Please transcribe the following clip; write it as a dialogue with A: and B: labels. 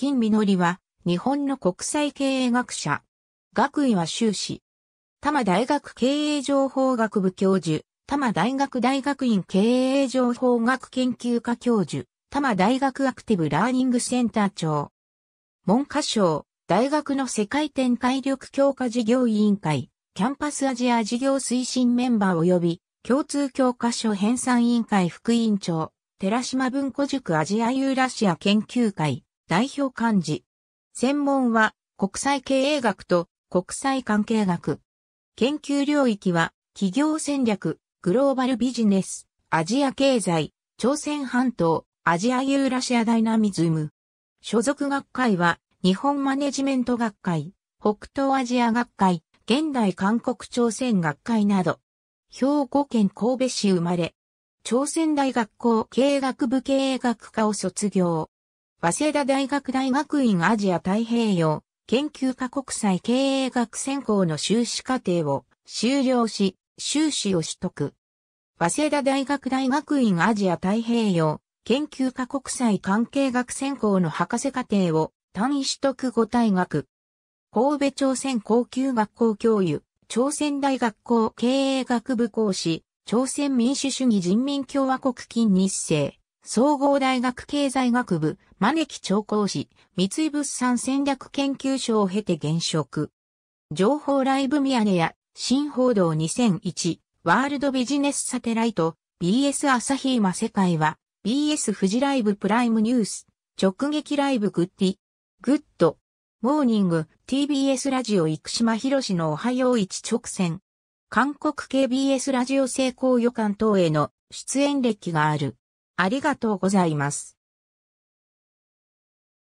A: 金実は、日本の国際経営学者。学位は修
B: 士。多摩大学経営情報学部教授、多摩大学大学院経営情報学研究科教授、多摩大学アクティブラーニングセンター長。文科省、大学の世界展開力強化事業委員会、キャンパスアジア事業推進メンバー及び、共通教科書編纂委員会副委員長、寺島文庫塾アジアユーラシア研究会、代表漢字。専門は国際経営学と国際関係学。研究領域は企業戦略、グローバルビジネス、アジア経済、朝鮮半島、アジアユーラシアダイナミズム。所属学会は日本マネジメント学会、北東アジア学会、現代韓国朝鮮学会など。兵庫県神戸市生まれ。朝鮮大学校経営学部経営学科を卒業。早稲田大学大学院アジア太平洋研究科国際経営学専攻の修士課程を修了し、修士を取得。早稲田大学大学院アジア太平洋研究科国際関係学専攻の博士課程を単位取得後退学。神戸朝鮮高級学校教諭、朝鮮大学校経営学部講師、朝鮮民主主義人民共和国金日成。総合大学経済学部、招き長講師、三井物産戦略研究所を経て現職。情報ライブミヤネ屋、新報道2001、ワールドビジネスサテライト、BS 朝日今世界は、BS 富士ライブプライムニュース、直撃ライブグッディ、グッド、モーニング、TBS ラジオ生島博士のおはよう一直線。韓国系 b s ラジオ成功予感等への
A: 出演歴がある。ありがとうございます。